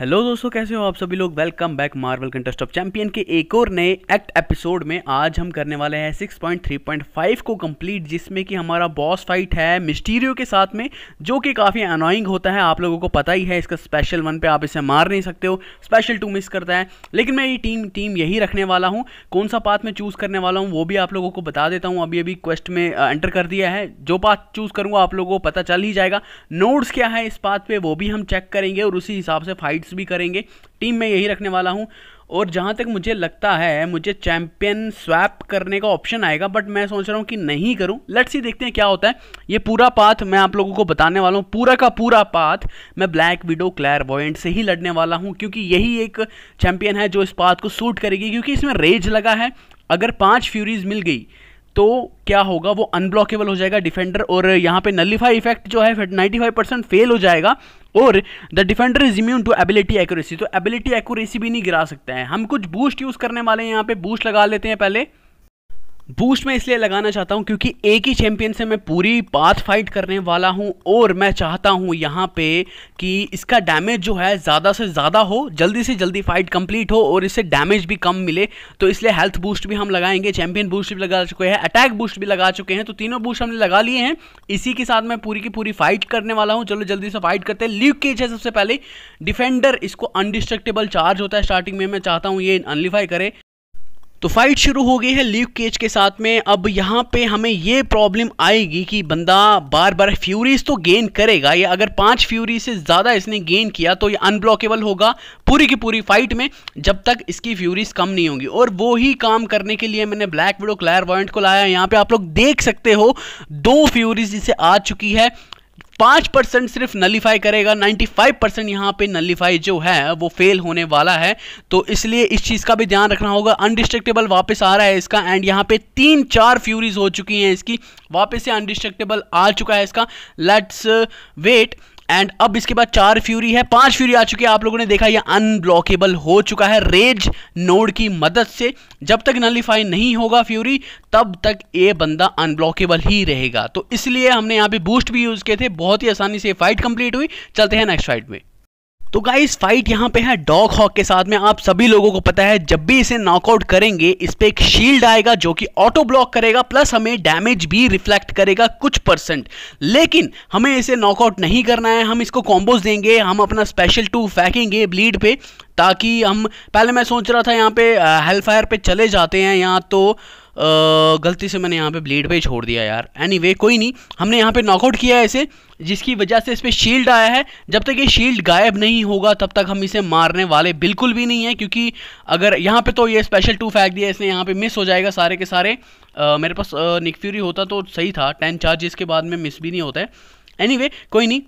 hello दोस्तों कैसे हो आप सभी लोग welcome back Marvel Contest of Champion के एक और नए एक्ट एपिसोड में आज हम करने वाले हैं 6.3.5 को कंप्लीट जिसमें कि हमारा बॉस फाइट है मिस्टीरियो के साथ में जो कि काफ़ी अनॉइंग होता है आप लोगों को पता ही है इसका स्पेशल वन पे आप इसे मार नहीं सकते हो स्पेशल टू मिस करता है लेकिन मैं ये टीम टीम यही रखने वाला हूँ कौन सा पाथ मैं चूज़ करने वाला हूँ वो भी आप लोगों को बता देता हूँ अभी अभी क्वेस्ट में एंटर कर दिया है जो पाथ चूज़ करूँगा आप लोगों को पता चल ही जाएगा नोट्स क्या है इस पाथ पर वो भी हम चेक करेंगे और उसी हिसाब से फाइट एड्स भी करेंगे टीम में यही रखने वाला हूँ और जहाँ तक मुझे लगता है मुझे चैंपियन स्वैप करने का ऑप्शन आएगा बट मैं सोच रहा हूँ कि नहीं करूँ लेट्स ही देखते हैं क्या होता है ये पूरा पाथ मैं आप लोगों को बताने वाला हूँ पूरा का पूरा पाथ मैं ब्लैक विडो क्लैर वॉइंट से ही लड़ने वाला हूँ क्योंकि यही एक चैंपियन है जो इस पाथ को सूट करेगी क्योंकि इसमें रेज लगा है अगर पाँच फ्यूरीज मिल गई तो क्या होगा वो अनब्लॉकेबल हो जाएगा डिफेंडर और यहाँ पे नलीफाई इफेक्ट जो है नाइन्टी फाइव परसेंट फेल हो जाएगा और the defender is immune to ability accuracy तो एबिलिटी एक्यूरेसी भी नहीं गिरा सकते हैं हम कुछ बूस्ट यूज़ करने वाले हैं यहाँ पे बूस्ट लगा लेते हैं पहले बूस्ट मैं इसलिए लगाना चाहता हूँ क्योंकि एक ही चैंपियन से मैं पूरी पाथ फाइट करने वाला हूँ और मैं चाहता हूँ यहाँ पे कि इसका डैमेज जो है ज़्यादा से ज़्यादा हो जल्दी से जल्दी फाइट कंप्लीट हो और इससे डैमेज भी कम मिले तो इसलिए हेल्थ बूस्ट भी हम लगाएंगे चैंपियन बूस्ट भी लगा चुके हैं अटैक बूस्ट भी लगा चुके हैं तो तीनों बूस्ट हमने लगा लिए हैं इसी के साथ मैं पूरी की पूरी फाइट करने वाला हूँ चलो जल्दी से फाइट करते हैं लीव केज है सबसे पहले डिफेंडर इसको अनडिस्ट्रक्टेबल चार्ज होता है स्टार्टिंग में मैं चाहता हूँ ये अनलीफाई करे तो फाइट शुरू हो गई है लीव केज के साथ में अब यहाँ पे हमें ये प्रॉब्लम आएगी कि बंदा बार बार फ्यूरीज तो गेन करेगा या अगर पांच फ्यूरी से ज़्यादा इसने गेन किया तो ये अनब्लॉकेबल होगा पूरी की पूरी फाइट में जब तक इसकी फ्यूरीज कम नहीं होंगी और वो ही काम करने के लिए मैंने ब्लैक विडो क्लैर वॉइंट को लाया यहाँ पर आप लोग देख सकते हो दो फ्यूरीज इसे आ चुकी है पांच परसेंट सिर्फ नलीफाई करेगा 95 परसेंट यहाँ पे नलीफाई जो है वो फेल होने वाला है तो इसलिए इस चीज़ का भी ध्यान रखना होगा अनडिस्ट्रक्टेबल वापस आ रहा है इसका एंड यहाँ पे तीन चार फ्यूरीज हो चुकी हैं इसकी वापस से अनडिस्ट्रक्टेबल आ चुका है इसका लेट्स वेट uh, एंड अब इसके बाद चार फ्यूरी है पांच फ्यूरी आ चुकी है आप लोगों ने देखा ये अनब्लॉकेबल हो चुका है रेज नोड की मदद से जब तक नलीफाई नहीं होगा फ्यूरी तब तक ये बंदा अनब्लॉकेबल ही रहेगा तो इसलिए हमने यहाँ पे बूस्ट भी यूज़ किए थे बहुत ही आसानी से फाइट कंप्लीट हुई चलते हैं नेक्स्ट फाइट में तो गाइस फाइट यहाँ पे है डॉग हॉक के साथ में आप सभी लोगों को पता है जब भी इसे नॉकआउट करेंगे इस पर एक शील्ड आएगा जो कि ऑटो ब्लॉक करेगा प्लस हमें डैमेज भी रिफ्लेक्ट करेगा कुछ परसेंट लेकिन हमें इसे नॉकआउट नहीं करना है हम इसको कॉम्बोज देंगे हम अपना स्पेशल टू फेंकेंगे ब्लीड पे ताकि हम पहले मैं सोच रहा था यहाँ पे हेल्थ uh, फायर पे चले जाते हैं यहाँ तो गलती से मैंने यहाँ पे ब्लेड पे छोड़ दिया यार एनी anyway, कोई नहीं हमने यहाँ पे नॉकआउट किया है इसे जिसकी वजह से इस पर शील्ड आया है जब तक ये शील्ड गायब नहीं होगा तब तक हम इसे मारने वाले बिल्कुल भी नहीं है क्योंकि अगर यहाँ पे तो ये स्पेशल टू फेंक दिया इसने यहाँ पे मिस हो जाएगा सारे के सारे आ, मेरे पास निकफ्यूरी होता तो सही था टेन चार्ज इसके बाद में मिस भी नहीं होता है एनी anyway, कोई नहीं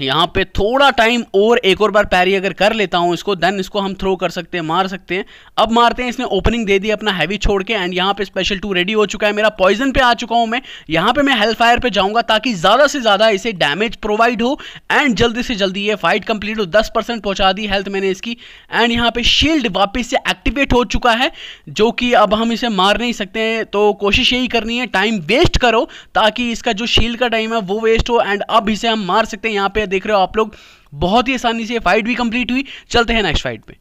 यहाँ पे थोड़ा टाइम और एक और बार पैरी अगर कर लेता हूँ इसको देन इसको हम थ्रो कर सकते हैं मार सकते हैं अब मारते हैं इसने ओपनिंग दे दी अपना हैवी छोड़ के एंड यहाँ पे स्पेशल टू रेडी हो चुका है मेरा पॉइजन पे आ चुका हूँ मैं यहाँ पे मैं हेल्थ फायर पे जाऊँगा ताकि ज़्यादा से ज़्यादा इसे डैमेज प्रोवाइड हो एंड जल्दी से जल्दी ये फाइट कंप्लीट हो दस परसेंट पहुँचा दी हेल्थ मैंने इसकी एंड यहाँ पर शील्ड वापस से एक्टिवेट हो चुका है जो कि अब हम इसे मार नहीं सकते हैं तो कोशिश यही करनी है टाइम वेस्ट करो ताकि इसका जो शील्ड का टाइम है वो वेस्ट हो एंड अब इसे हम मार सकते हैं यहाँ पर पे देख रहे हो आप लोग बहुत ही आसानी से फाइट भी कंप्लीट हुई चलते हैं नेक्स्ट फाइट पे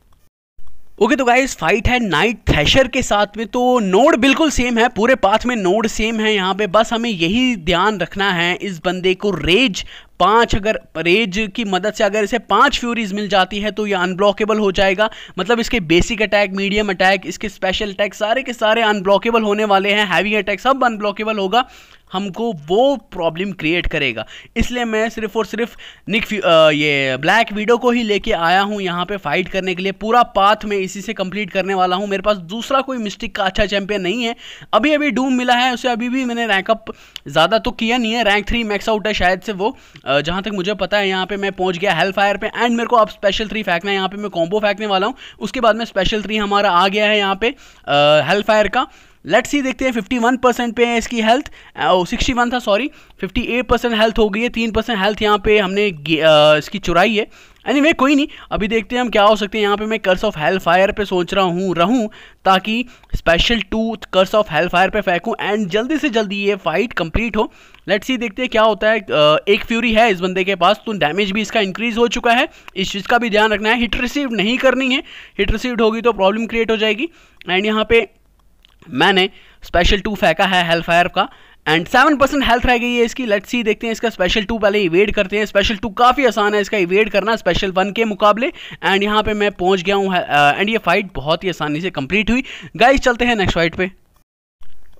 ओके okay, तो गाइस फाइट है नाइट थ्रेशर के साथ में तो नोड बिल्कुल सेम है पूरे पाथ में नोड सेम है यहाँ पे बस हमें यही ध्यान रखना है इस बंदे को रेज पांच अगर रेज की मदद से अगर इसे पांच फ्यूरीज मिल जाती है तो ये अनब्लॉकेबल हो जाएगा मतलब इसके बेसिक अटैक मीडियम अटैक इसके स्पेशल अटैक सारे के सारे अनब्लॉकेबल होने वाले हैं हैवी अटैक सब अनब्लॉकेबल होगा हमको वो प्रॉब्लम क्रिएट करेगा इसलिए मैं सिर्फ और सिर्फ निक ये ब्लैक वीडो को ही लेके आया हूँ यहाँ पे फाइट करने के लिए पूरा पाथ मैं इसी से कंप्लीट करने वाला हूँ मेरे पास दूसरा कोई मिस्टिक का अच्छा चैंपियन नहीं है अभी अभी डूम मिला है उसे अभी भी मैंने रैंकअप ज़्यादा तो किया नहीं है रैंक थ्री मैक्स आउट है शायद से वो जहाँ तक मुझे पता है यहाँ पर मैं पहुँच गया हेल फायर पर एंड मेरे को अब स्पेशल थ्री फेंकना है यहाँ पर मैं कॉम्बो फेंकने वाला हूँ उसके बाद में स्पेशल थ्री हमारा आ गया है यहाँ पर हेल फायर का लेट्स ही देखते हैं फिफ्टी वन परसेंट पे है इसकी हेल्थ सिक्सटी वन था sorry fifty eight percent health हो गई है तीन परसेंट हेल्थ यहाँ पे हमने इसकी चुराई है एनी anyway, कोई नहीं अभी देखते हैं हम क्या हो सकते हैं यहाँ पे मैं कर्स ऑफ हेल्थ फायर पर सोच रहा हूँ रहूँ ताकि special two curse of hellfire पर फेंकूँ एंड जल्दी से जल्दी ये फाइट कंप्लीट हो लेट्स ही देखते हैं क्या होता है एक फ्यूरी है इस बंदे के पास तो डैमेज भी इसका इंक्रीज हो चुका है इस चीज़ का भी ध्यान रखना है हिट रिसीव नहीं करनी है हिट रिसीव होगी तो प्रॉब्लम क्रिएट हो जाएगी एंड यहाँ पे मैंने स्पेशल टू फेंका है हेल्थ फायर का एंड सेवन परसेंट हेल्थ रह गई है इसकी लेट्स सी देखते हैं इसका स्पेशल टू पहले इवेड करते हैं स्पेशल टू काफ़ी आसान है इसका इवेड करना स्पेशल वन के मुकाबले एंड यहाँ पे मैं पहुँच गया हूँ एंड uh, ये फाइट बहुत ही आसानी से कंप्लीट हुई गाइस चलते हैं नेक्स्ट फाइट पर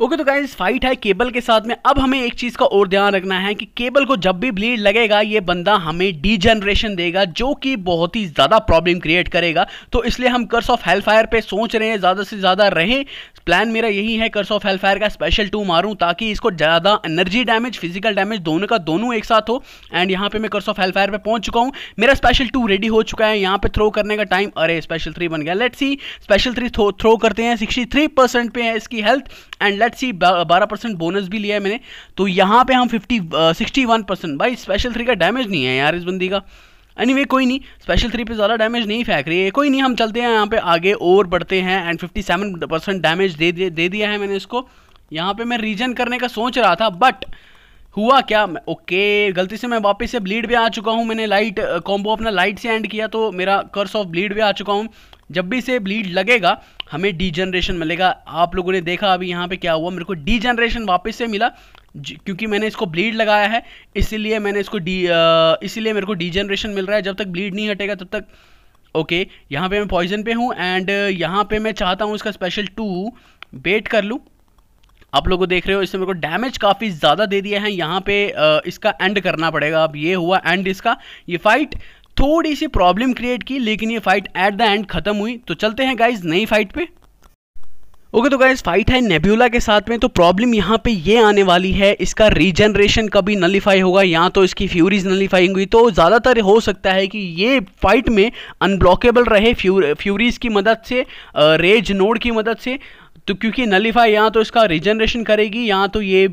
ओके तो गाइज फाइट है केबल के साथ में अब हमें एक चीज़ का और ध्यान रखना है कि केबल को जब भी ब्लीड लगेगा ये बंदा हमें डी जनरेशन देगा जो कि बहुत ही ज़्यादा प्रॉब्लम क्रिएट करेगा तो इसलिए हम कर्स ऑफ हेल फायर पर सोच रहे हैं ज़्यादा से ज़्यादा रहे प्लान मेरा यही है कर्स ऑफ हेल फायर का स्पेशल टू मारूँ ताकि इसको ज़्यादा एनर्जी डैमेज फिजिकल डैमेज दोनों का दोनों एक साथ हो एंड यहाँ पर मैं कर्स ऑफ हेल फायर पर पहुँच चुका हूँ मेरा स्पेशल टू रेडी हो चुका है यहाँ पर थ्रो करने का टाइम अरे स्पेशल थ्री बन गया let see special three throw करते हैं सिक्सटी थ्री परसेंट पे है इसकी हेल्थ एंड लेट्स सी बारह परसेंट बोनस भी लिया है मैंने तो यहाँ पे हम फिफ्टी सिक्सटी वन परसेंट भाई स्पेशल थ्री का डैमेज नहीं है यार इस बंदी का एनी anyway, कोई नहीं स्पेशल थ्री पे ज़्यादा डैमेज नहीं फेंक रही है कोई नहीं हम चलते हैं यहाँ पे आगे और बढ़ते हैं एंड सेवन परसेंट डैमेज दे, दे दे दिया है मैंने इसको यहाँ पर मैं रीजन करने का सोच रहा था बट हुआ क्या ओके गलती से मैं वापस से ब्लीड भी आ चुका हूँ मैंने लाइट कॉम्बो अपना लाइट से एंड किया तो मेरा कर्स ऑफ ब्लीड भी आ चुका हूँ जब भी से ब्लीड लगेगा हमें डी जनरेशन मिलेगा आप लोगों ने देखा अभी यहाँ पे क्या हुआ मेरे को डी जनरेशन वापस से मिला क्योंकि मैंने इसको ब्लीड लगाया है इसीलिए मैंने इसको डी इसीलिए मेरे को डी जनरेशन मिल रहा है जब तक ब्लीड नहीं हटेगा तब तक ओके यहाँ पर मैं पॉइजन पे हूँ एंड यहाँ पर मैं चाहता हूँ इसका स्पेशल टू वेट कर लूँ आप लोग देख रहे हो इसने मेरे को डैमेज काफ़ी ज़्यादा दे दिया है यहाँ पे इसका एंड करना पड़ेगा अब ये हुआ एंड इसका ये फाइट थोड़ी सी प्रॉब्लम क्रिएट की लेकिन ये फाइट एट द एंड खत्म हुई तो चलते हैं गाइज नई फाइट पे ओके okay, तो गाइज फाइट है नेब्यूला के साथ में तो प्रॉब्लम यहाँ पे ये आने वाली है इसका रीजनरेशन कभी नलीफाई होगा या तो इसकी फ्यूरीज नलीफाई हुई तो ज़्यादातर हो सकता है कि ये फाइट में अनब्लॉकेबल रहे फ्यूरीज की मदद से रेज नोड की मदद से तो क्योंकि नलीफाई यहाँ तो इसका रिजनरेशन करेगी यहाँ तो ये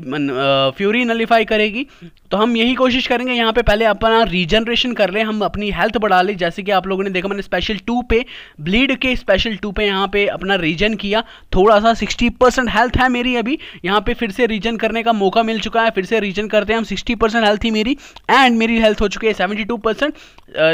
फ्यूरी नलीफाई करेगी तो हम यही कोशिश करेंगे यहाँ पे पहले अपना रिजनरेशन कर ले हम अपनी हेल्थ बढ़ा ले जैसे कि आप लोगों ने देखा मैंने स्पेशल टू पे ब्लीड के स्पेशल टू पे यहाँ पे अपना रीजन किया थोड़ा सा सिक्सटी परसेंट हेल्थ है मेरी अभी यहाँ पे फिर से रीजन करने का मौका मिल चुका है फिर से रीजन करते हैं हम सिक्सटी परसेंट हेल्थ थी मेरी एंड मेरी हेल्थ हो चुकी है सेवेंटी टू परसेंट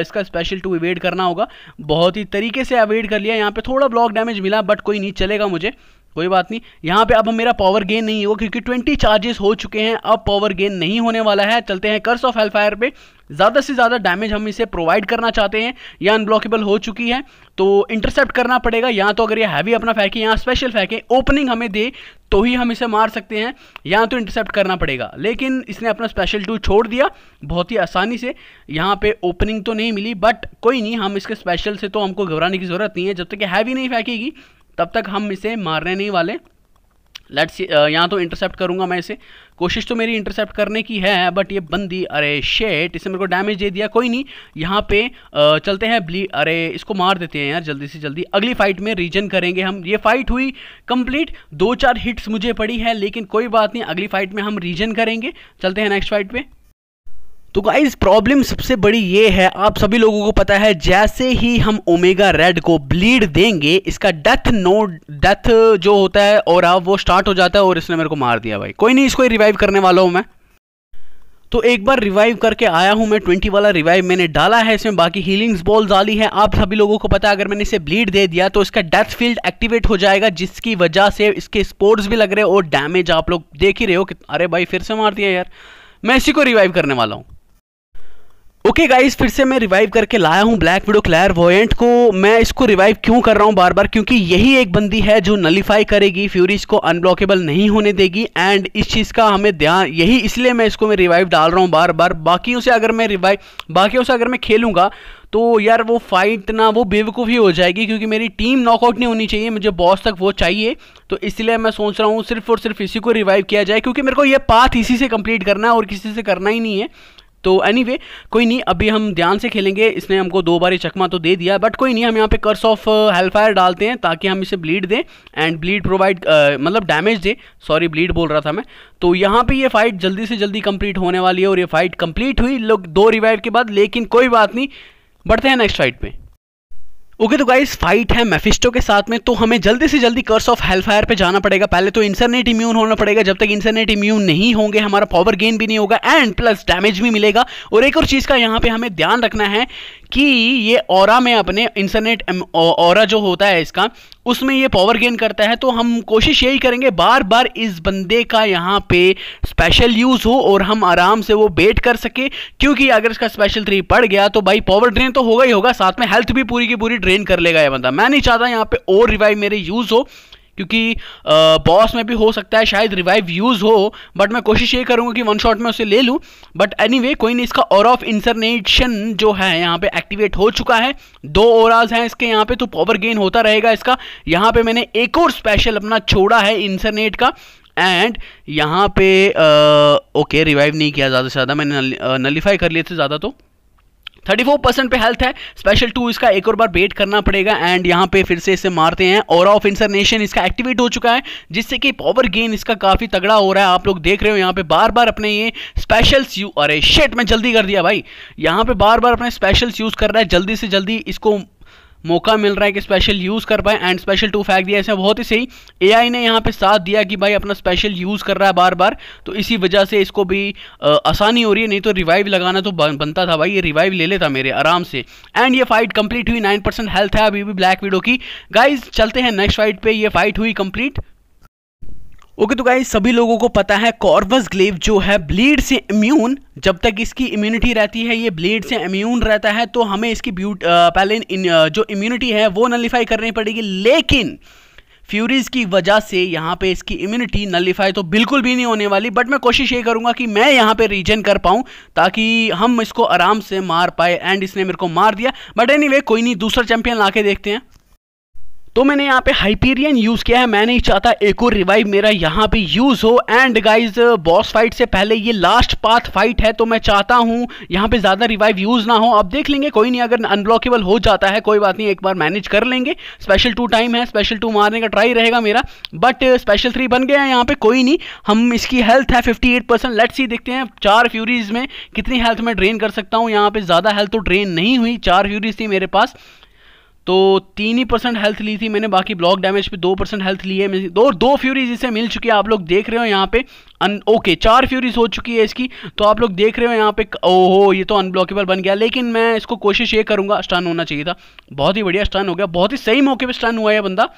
इसका स्पेशल टू अवेड करना होगा बहुत ही तरीके से अवेड कर लिया यहाँ पे थोड़ा ब्लॉक डैमेज मिला बट कोई नहीं चलेगा मुझे कोई बात नहीं यहाँ पे अब मेरा पावर गेन नहीं होगा क्योंकि ट्वेंटी चार्जेस हो चुके हैं अब पावर गेन नहीं होने वाला है चलते हैं कर्स ऑफ हेलफायर पे ज़्यादा से ज़्यादा डैमेज हम इसे प्रोवाइड करना चाहते हैं या अनब्लॉकेबल हो चुकी है तो इंटरसेप्ट करना पड़ेगा या तो अगर ये हैवी अपना फेंके या स्पेशल फेंकें ओपनिंग हमें दे तो ही हम इसे मार सकते हैं या तो इंटरसेप्ट करना पड़ेगा लेकिन इसने अपना स्पेशल टू छोड़ दिया बहुत ही आसानी से यहाँ पे ओपनिंग तो नहीं मिली बट कोई नहीं हम इसके स्पेशल से तो हमको घबराने की ज़रूरत नहीं है जब तक कि हैवी नहीं फेंकेगी तब तक हम इसे मारने नहीं वाले लेट्स uh, यहाँ तो इंटरसेप्ट करूँगा मैं इसे कोशिश तो मेरी इंटरसेप्ट करने की है बट ये बंदी अरे शेट इसे मेरे को डैमेज दे दिया कोई नहीं यहाँ पे आ, uh, चलते हैं ब्ली अरे इसको मार देते हैं यार जल्दी से जल्दी अगली फाइट में रीजन करेंगे हम ये फाइट हुई कंप्लीट दो चार हिट्स मुझे पड़ी है लेकिन कोई बात नहीं अगली फाइट में हम रीजन करेंगे चलते हैं नेक्स्ट फाइट पर तो गाइज प्रॉब्लम सबसे बड़ी ये है आप सभी लोगों को पता है जैसे ही हम ओमेगा रेड को ब्लीड देंगे इसका डेथ नो डेथ जो होता है और आप वो स्टार्ट हो जाता है और इसने मेरे को मार दिया भाई कोई नहीं इसको रिवाइव करने वाला हूँ मैं तो एक बार रिवाइव करके आया हूँ मैं ट्वेंटी वाला रिवाइव मैंने डाला है इसमें बाकी हीलिंग्स बॉल डाली है आप सभी लोगों को पता है अगर मैंने इसे ब्लीड दे दिया तो इसका डेथ फील्ड एक्टिवेट हो जाएगा जिसकी वजह से इसके स्पोर्ट्स भी लग रहे हैं और डैमेज आप लोग देख ही रहे हो कि अरे भाई फिर से मार दिया यार मैं इसी को रिवाइव करने वाला हूँ ओके okay गाइस फिर से मैं रिवाइव करके लाया हूँ ब्लैक विडो क्लैर वोएंट को मैं इसको रिवाइव क्यों कर रहा हूँ बार बार क्योंकि यही एक बंदी है जो नलीफाई करेगी फ्यूरीज को अनब्लॉकेबल नहीं होने देगी एंड इस चीज़ का हमें ध्यान यही इसलिए मैं इसको मैं रिवाइव डाल रहा हूँ बार बार बाकी से अगर मैं रिवाइव बाकी से अगर मैं खेलूँगा तो यार वो फाइट ना वो बेवकूफ़ी हो जाएगी क्योंकि मेरी टीम नॉकआउट नहीं होनी चाहिए मुझे बॉस तक वो चाहिए तो इसलिए मैं सोच रहा हूँ सिर्फ और सिर्फ इसी को रिवाइव किया जाए क्योंकि मेरे को ये पाथ इसी से कंप्लीट करना है और किसी से करना ही नहीं है तो एनी anyway, कोई नहीं अभी हम ध्यान से खेलेंगे इसने हमको दो बार ही चकमा तो दे दिया बट कोई नहीं हम यहाँ पे कर्स ऑफ हेल्फायर डालते हैं ताकि हम इसे ब्लीड दें एंड ब्लीड प्रोवाइड मतलब डैमेज दे सॉरी ब्लीड बोल रहा था मैं तो यहाँ पे ये फाइट जल्दी से जल्दी कंप्लीट होने वाली है और ये फाइट कंप्लीट हुई लोग दो रिवाइव के बाद लेकिन कोई बात नहीं बढ़ते हैं नेक्स्ट फाइट में ओके तो गाइस फाइट है मेफिस्टो के साथ में तो हमें जल्दी से जल्दी कर्स ऑफ हेलफायर पे जाना पड़ेगा पहले तो इंसरनेट इम्यून होना पड़ेगा जब तक इंसरनेट इम्यून नहीं होंगे हमारा पावर गेन भी नहीं होगा एंड प्लस डैमेज भी मिलेगा और एक और चीज़ का यहाँ पे हमें ध्यान रखना है कि ये और में अपने इंसरनेट और जो होता है इसका उसमें ये पावर गेन करता है तो हम कोशिश यही करेंगे बार बार इस बंदे का यहाँ पे स्पेशल यूज़ हो और हम आराम से वो बेट कर सके क्योंकि अगर इसका स्पेशल थ्री पड़ गया तो भाई पावर ड्रेन तो होगा ही होगा साथ में हेल्थ भी पूरी की पूरी ड्रेन कर लेगा ये बंदा मैं नहीं चाहता यहाँ पे और रिवाइव मेरे यूज़ हो क्योंकि बॉस में भी हो सकता है शायद रिवाइव यूज़ हो बट मैं कोशिश ये करूँगा कि वन शॉट में उसे ले लूँ बट एनी anyway, कोई नहीं इसका और ऑफ इंसरनेशन जो है यहाँ पे एक्टिवेट हो चुका है दो ओराज हैं इसके यहाँ पे तो पावर गेन होता रहेगा इसका यहाँ पे मैंने एक और स्पेशल अपना छोड़ा है इंसरनेट का एंड यहाँ पे ओके रिवाइव नहीं किया ज़्यादा से ज़्यादा मैंने नलीफाई कर लिए थे ज़्यादा तो थर्टी फोर परसेंट पे हेल्थ है स्पेशल टू इसका एक और बार बेट करना पड़ेगा एंड यहाँ पे फिर से इसे मारते हैं और ऑफ इंसरनेशन इसका एक्टिवेट हो चुका है जिससे कि पावर गेन इसका काफ़ी तगड़ा हो रहा है आप लोग देख रहे हो यहाँ पे बार बार अपने ये स्पेशल्स यू अरे शेट मैं जल्दी कर दिया भाई यहाँ पे बार बार अपने स्पेशल्स यूज़ कर रहा है जल्दी से जल्दी इसको मौका मिल रहा है कि स्पेशल यूज़ कर पाए एंड स्पेशल टू फैक्ट दिया ऐसे बहुत ही सही एआई ने यहाँ पे साथ दिया कि भाई अपना स्पेशल यूज़ कर रहा है बार बार तो इसी वजह से इसको भी आ, आसानी हो रही है नहीं तो रिवाइव लगाना तो बनता था भाई ये रिवाइव ले लेता मेरे आराम से एंड ये फाइट कंप्लीट हुई नाइन हेल्थ है अभी भी ब्लैक वीडो की गाइज चलते हैं नेक्स्ट फाइट पर यह फाइट हुई कंप्लीट ओके okay, तो गाइस सभी लोगों को पता है कॉर्वस ग्लेव जो है ब्लीड से इम्यून जब तक इसकी इम्यूनिटी रहती है ये ब्लीड से इम्यून रहता है तो हमें इसकी ब्यूट पहले जो इम्यूनिटी है वो नलीफाई करनी पड़ेगी लेकिन फ्यूरीज की वजह से यहाँ पे इसकी इम्यूनिटी नलीफाई तो बिल्कुल भी नहीं होने वाली बट मैं कोशिश ये करूँगा कि मैं यहाँ पे रीजन कर पाऊँ ताकि हम इसको आराम से मार पाए एंड इसने मेरे को मार दिया बट एनी anyway, कोई नहीं दूसरा चैंपियन ला देखते हैं तो मैंने यहाँ पे हाइपीरियन यूज़ किया है मैं नहीं चाहता एक और रिवाइव मेरा यहाँ पे यूज़ हो एंड गाइज बॉस फाइट से पहले ये लास्ट पाथ फाइट है तो मैं चाहता हूँ यहाँ पे ज़्यादा रिवाइव यूज़ ना हो अब देख लेंगे कोई नहीं अगर अनब्लॉकेबल हो जाता है कोई बात नहीं एक बार मैनेज कर लेंगे स्पेशल टू टाइम है स्पेशल टू मारने का ट्राई रहेगा मेरा बट स्पेशल थ्री बन गया है यहाँ पे कोई नहीं हम इसकी हेल्थ है फिफ्टी एट परसेंट लेट्स ही देखते हैं चार फ्यूरीज में कितनी हेल्थ में ड्रेन कर सकता हूँ यहाँ पे ज़्यादा हेल्थ तो ड्रेन नहीं हुई चार फ्यूरीज थी मेरे पास तो तीन ही परसेंट हेल्थ ली थी मैंने बाकी ब्लॉक डैमेज पे दो परसेंट हेल्थ ली है दो दो फ्यूरीज इसे मिल चुकी है आप लोग देख रहे हो यहाँ पे अन ओके चार फ्यूरीज हो चुकी है इसकी तो आप लोग देख रहे हो यहाँ पे ओहो ये तो अनब्लॉकेबल बन गया लेकिन मैं इसको कोशिश ये करूँगा स्टन होना चाहिए था बहुत ही बढ़िया स्टन हो गया बहुत ही सही मौके पर स्टन हुआ है बंदा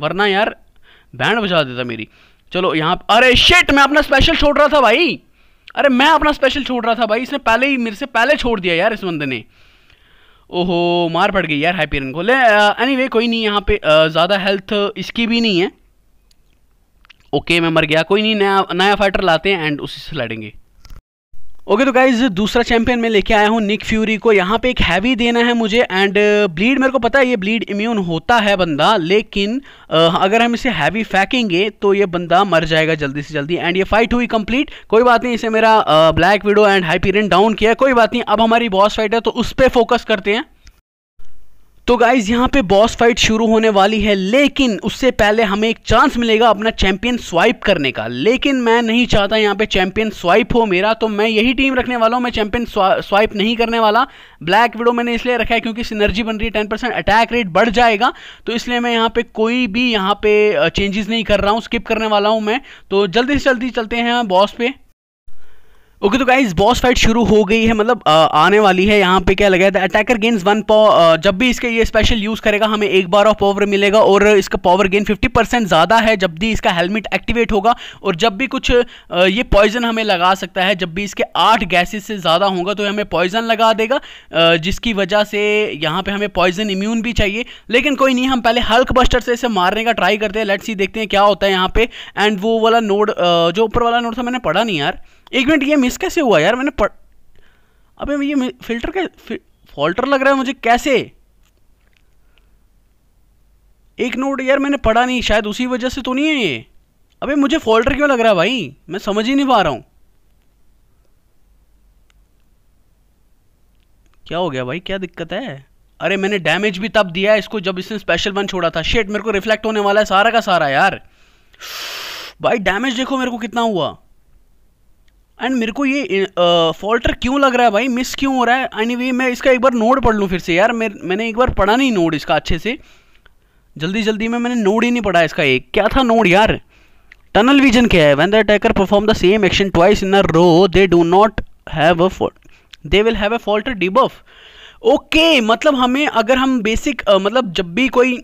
वरना यार बैंड बजा देता मेरी चलो यहाँ अरे शेट मैं अपना स्पेशल छोड़ रहा था भाई अरे मैं अपना स्पेशल छोड़ रहा था भाई इसने पहले ही मेरे से पहले छोड़ दिया यार इस बंदे ने ओहो मार पड़ गई यार हाइपेरियन को ले एनी anyway, कोई नहीं यहाँ पे ज़्यादा हेल्थ इसकी भी नहीं है ओके मैं मर गया कोई नहीं नया नया फाइटर लाते हैं एंड उसी से लड़ेंगे ओके तो गाइज दूसरा चैंपियन मैं लेके आया हूँ निक फ्यूरी को यहाँ पे एक हैवी देना है मुझे एंड ब्लीड uh, मेरे को पता है ये ब्लीड इम्यून होता है बंदा लेकिन uh, अगर हम इसे हैवी फेंकेंगे तो ये बंदा मर जाएगा जल्दी से जल्दी एंड ये फाइट हुई कंप्लीट कोई बात नहीं इसे मेरा ब्लैक विडो एंड पीरियन डाउन किया कोई बात नहीं अब हमारी बॉस फाइट है तो उस पर फोकस करते हैं तो गाइज यहाँ पे बॉस फाइट शुरू होने वाली है लेकिन उससे पहले हमें एक चांस मिलेगा अपना चैंपियन स्वाइप करने का लेकिन मैं नहीं चाहता यहाँ पे चैंपियन स्वाइप हो मेरा तो मैं यही टीम रखने वाला हूँ मैं चैंपियन स्वाइप नहीं करने वाला ब्लैक विडो मैंने इसलिए रखा है क्योंकि सिनर्जी बन रही है टेन अटैक रेट बढ़ जाएगा तो इसलिए मैं यहाँ पर कोई भी यहाँ पे चेंजेस नहीं कर रहा हूँ स्किप करने वाला हूँ मैं तो जल्दी से जल्दी चलते हैं बॉस पे ओके तो गाइज बॉस फाइट शुरू हो गई है मतलब आने वाली है यहाँ पे क्या लगा था अटैकर गेन्स वन पॉ जब भी इसके ये स्पेशल यूज़ करेगा हमें एक बार ऑफ पावर मिलेगा और इसका पावर गेन 50 परसेंट ज़्यादा है जब भी इसका हेलमेट एक्टिवेट होगा और जब भी कुछ आ, ये पॉइजन हमें लगा सकता है जब भी इसके आठ गैसेज से ज़्यादा होगा तो हमें पॉइजन लगा देगा आ, जिसकी वजह से यहाँ पर हमें पॉइजन इम्यून भी चाहिए लेकिन कोई नहीं हम पहले हल्क बस्टर से इसे मारने का ट्राई करते हैं लेट्स ही देखते हैं क्या होता है यहाँ पे एंड वो वाला नोड जो ऊपर वाला नोड था मैंने पढ़ा नहीं यार एक मिनट ये मिस कैसे हुआ यार मैंने पढ़ अबे ये फिल्टर का फॉल्टर लग रहा है मुझे कैसे एक नोट यार मैंने पढ़ा नहीं शायद उसी वजह से तो नहीं है ये अबे मुझे फॉल्टर क्यों लग रहा है भाई मैं समझ ही नहीं पा रहा हूँ क्या हो गया भाई क्या दिक्कत है अरे मैंने डैमेज भी तब दिया है इसको जब इसने स्पेशल वन छोड़ा था शेट मेरे को रिफ्लेक्ट होने वाला है सारा का सारा यार भाई डैमेज देखो मेरे को कितना हुआ एंड मेरे को ये फॉल्टर क्यों लग रहा है भाई मिस क्यों हो रहा है एनी anyway, मैं इसका एक बार नोड पढ़ लूँ फिर से यार मैं मैंने एक बार पढ़ा नहीं नोड इसका अच्छे से जल्दी जल्दी में मैंने नोड ही नहीं पढ़ा इसका एक क्या था नोड यार टनल विजन क्या है when the attacker perform the same action twice in a row they do not have a they will have a falter debuff okay मतलब हमें अगर हम बेसिक uh, मतलब जब भी कोई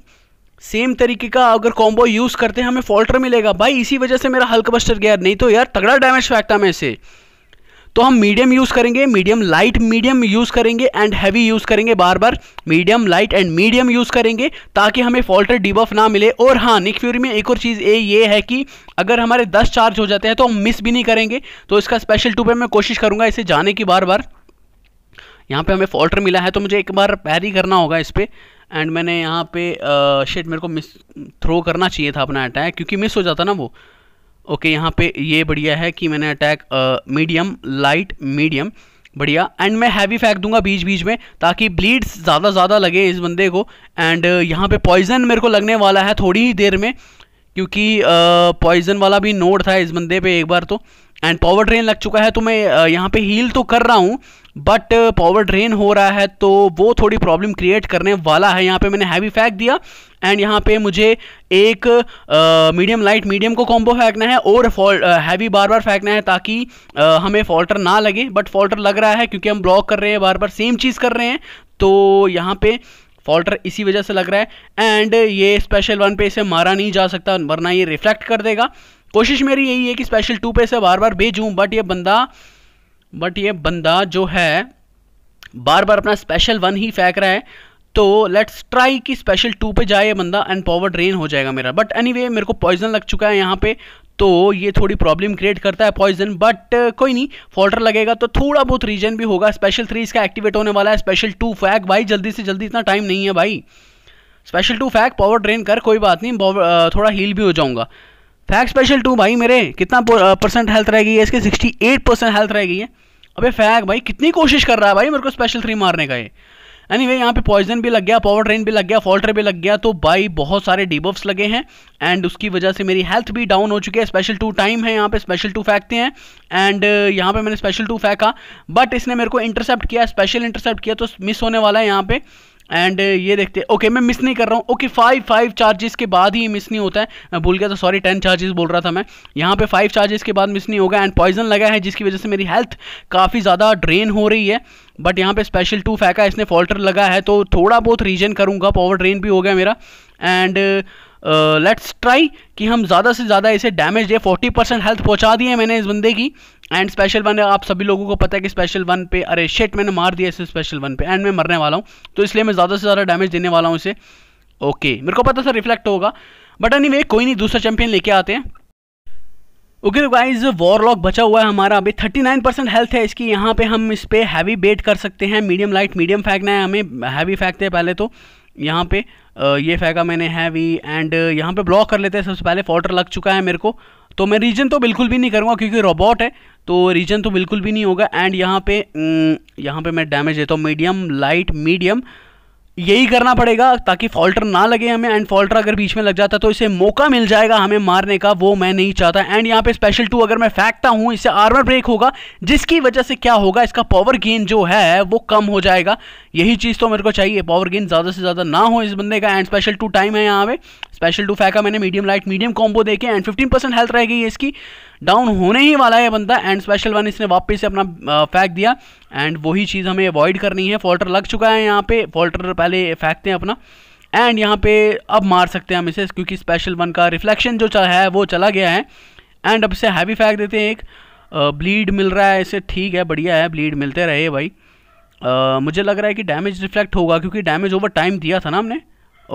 सेम तरीके का अगर कॉम्बो यूज़ करते हैं हमें फॉल्टर मिलेगा भाई इसी वजह से मेरा हल्क बस्टर गया नहीं तो यार तगड़ा डैमेज फैक्टा मैं इसे तो हम मीडियम यूज़ करेंगे मीडियम लाइट मीडियम यूज़ करेंगे एंड हैवी यूज़ करेंगे बार बार medium light and medium use करेंगे ताकि हमें फॉल्टर डिबफ ना मिले और हाँ निक फ्यूरी में एक और चीज़ ए ये है कि अगर हमारे 10 चार्ज हो जाते हैं तो हम मिस भी नहीं करेंगे तो इसका स्पेशल टू पे मैं कोशिश करूंगा इसे जाने की बार बार यहाँ पे हमें फॉल्टर मिला है तो मुझे एक बार पैरी करना होगा इस पर एंड मैंने यहाँ पे शेट uh, मेरे को मिस थ्रो करना चाहिए था अपना अटैक क्योंकि मिस हो जाता ना वो ओके okay, यहाँ पे ये बढ़िया है कि मैंने अटैक मीडियम लाइट मीडियम बढ़िया एंड मैं हैवी फेंक दूंगा बीच बीच में ताकि ब्लीड्स ज़्यादा ज़्यादा लगे इस बंदे को एंड uh, यहाँ पे पॉइजन मेरे को लगने वाला है थोड़ी ही देर में क्योंकि पॉइजन uh, वाला भी नोड था इस बंदे पे एक बार तो एंड पावर ड्रेन लग चुका है तो मैं यहाँ पे हील तो कर रहा हूँ बट पावर ड्रेन हो रहा है तो वो थोड़ी प्रॉब्लम क्रिएट करने वाला है यहाँ पे मैंने हैवी फैक दिया एंड यहाँ पे मुझे एक मीडियम लाइट मीडियम को कॉम्बो फेंकना है और हैवी बार बार फेंकना है ताकि uh, हमें फॉल्टर ना लगे बट फॉल्टर लग रहा है क्योंकि हम ब्लॉक कर रहे हैं बार बार सेम चीज़ कर रहे हैं तो यहाँ पर फॉल्टर इसी वजह से लग रहा है एंड ये स्पेशल वन पे इसे मारा नहीं जा सकता वरना ये रिफ्लेक्ट कर देगा कोशिश मेरी यही है कि स्पेशल टू पे से बार बार भेजूँ बट ये बंदा बट ये बंदा जो है बार बार अपना स्पेशल वन ही फेंक रहा है तो लेट्स ट्राई कि स्पेशल टू पे जाए ये बंदा एंड पावर ड्रेन हो जाएगा मेरा बट एनी anyway, मेरे को पॉइजन लग चुका है यहाँ पे तो ये थोड़ी प्रॉब्लम क्रिएट करता है पॉइजन बट कोई नहीं फॉल्टर लगेगा तो थोड़ा बहुत रीजन भी होगा स्पेशल थ्री इसका एक्टिवेट होने वाला है स्पेशल टू फैक भाई जल्दी से जल्दी इतना टाइम नहीं है भाई स्पेशल टू फैक पावर ड्रेन कर कोई बात नहीं थोड़ा हील भी हो जाऊंगा फैक्ट स्पेशल टू भाई मेरे कितना परसेंट हेल्थ रह गई है इसके 68 परसेंट हेल्थ रह गई है अबे फैक भाई कितनी कोशिश कर रहा है भाई मेरे को स्पेशल थ्री मारने का ये एनी वे यहाँ पे पॉइजन भी लग गया पावर ट्रेन भी लग गया फॉल्टर भी लग गया तो भाई बहुत सारे डिबफ्स लगे हैं एंड उसकी वजह से मेरी हेल्थ भी डाउन हो चुकी है स्पेशल टू टाइम है यहाँ पे स्पेशल टू फेंकते हैं एंड यहाँ पे मैंने स्पेशल टू फेंका बट इसने मेरे को इंटरसेप्ट किया स्पेशल इंटरसेप्ट किया तो मिस होने वाला है यहाँ पर एंड uh, ये देखते हैं ओके मैं मिस नहीं कर रहा हूँ ओके फाइव फाइव चार्जेस के बाद ही मिस नहीं होता है भूल गया था सॉरी टेन चार्जेस बोल रहा था मैं यहाँ पे फाइव चार्जेस के बाद मिस नहीं होगा एंड पॉइजन लगा है जिसकी वजह से मेरी हेल्थ काफ़ी ज़्यादा ड्रेन हो रही है बट यहाँ पे स्पेशल टू फेंका इसने फॉल्टर लगा है तो थोड़ा बहुत रीजन करूँगा पावर ड्रेन भी हो गया मेरा एंड लेट्स ट्राई कि हम ज़्यादा से ज़्यादा इसे डैमेज दे 40 परसेंट हेल्थ पहुँचा दी है मैंने इस बंदे की एंड स्पेशल वन आप सभी लोगों को पता है कि स्पेशल वन पे अरे शेट मैंने मार दिया इसे स्पेशल वन पे एंड मैं मरने वाला हूँ तो इसलिए मैं ज़्यादा से ज़्यादा डैमेज देने वाला हूँ इसे ओके मेरे को पता सर रिफ्लेक्ट होगा बट एनी anyway, कोई नहीं दूसरा चैंपियन लेके आते हैं ओके गाइस वॉरलॉक बचा हुआ है हमारा अभी 39 हेल्थ है इसकी यहाँ पे हम इस पर हैवी बेट कर सकते हैं मीडियम लाइट मीडियम फेंकना है हमें हैवी फेंकते हैं पहले तो यहाँ पे ये फेंका मैंने हैवी एंड यहाँ पे ब्लॉक कर लेते हैं सबसे पहले फॉल्टर लग चुका है मेरे को तो मैं रीजन तो बिल्कुल भी नहीं करूँगा क्योंकि रोबोट है तो रीजन तो बिल्कुल भी नहीं होगा एंड यहाँ पे यहाँ पे मैं डैमेज देता हूँ मीडियम लाइट मीडियम यही करना पड़ेगा ताकि फॉल्टर ना लगे हमें एंड फॉल्टर अगर बीच में लग जाता तो इसे मौका मिल जाएगा हमें मारने का वो मैं नहीं चाहता एंड यहाँ पे स्पेशल टू अगर मैं फेंकता हूँ इससे आर्मर ब्रेक होगा जिसकी वजह से क्या होगा इसका पावर गेन जो है वो कम हो जाएगा यही चीज़ तो मेरे को चाहिए पावर गेन ज़्यादा से ज़्यादा ना हो इस बंदे का एंड स्पेशल टू टाइम है यहाँ पे स्पेशल टू फेंका मैंने मीडियम लाइट मीडियम कॉम्बो देखे एंड फिफ्टीन हेल्थ रह गई है इसकी डाउन होने ही वाला है बंदा एंड स्पेशल वन इसने वापस से अपना फेंक दिया एंड वही चीज़ हमें अवॉइड करनी है फॉल्टर लग चुका है यहाँ पे फॉल्टर पहले फेंकते हैं अपना एंड यहाँ पे अब मार सकते हैं हम इसे क्योंकि स्पेशल वन का रिफ्लेक्शन जो चला है वो चला गया है एंड अब इसे हैवी फेंक देते हैं एक ब्लीड मिल रहा है इसे ठीक है बढ़िया है ब्लीड मिलते रहे भाई मुझे लग रहा है कि डैमेज रिफ्लेक्ट होगा क्योंकि डैमेज ओवर टाइम दिया था ना हमने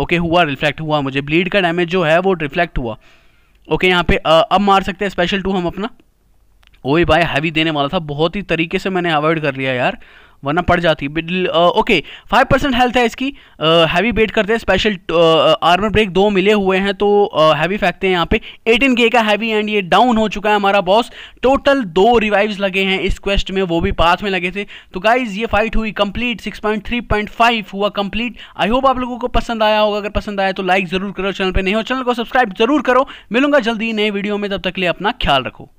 ओके हुआ रिफ्लेक्ट हुआ मुझे ब्लीड का डैमेज जो है वो रिफ्लेक्ट हुआ ओके यहाँ पे आ, अब मार सकते हैं स्पेशल टू हम अपना ओए बाय हैवी देने वाला था बहुत ही तरीके से मैंने अवॉइड कर लिया यार वरना पड़ जाती ओके फाइव परसेंट हेल्थ है इसकी हैवी वेट करते हैं स्पेशल आर्मर ब्रेक दो मिले हुए हैं तो हैवी फेंकते हैं यहाँ पे एटीन के का हैवी एंड ये डाउन हो चुका है हमारा बॉस टोटल दो रिवाइव्स लगे हैं इस क्वेस्ट में वो भी पाथ में लगे थे तो गाइज ये फाइट हुई कंप्लीट फाइव हुआ कंप्लीट आई होप आप लोगों को पसंद आया होगा अगर पसंद आया तो लाइक जरूर करो चैनल पर नहीं हो चैनल को सब्सक्राइब जरूर करो मिलूंगा जल्दी नए वीडियो में तब तक लिए अपना ख्याल रखो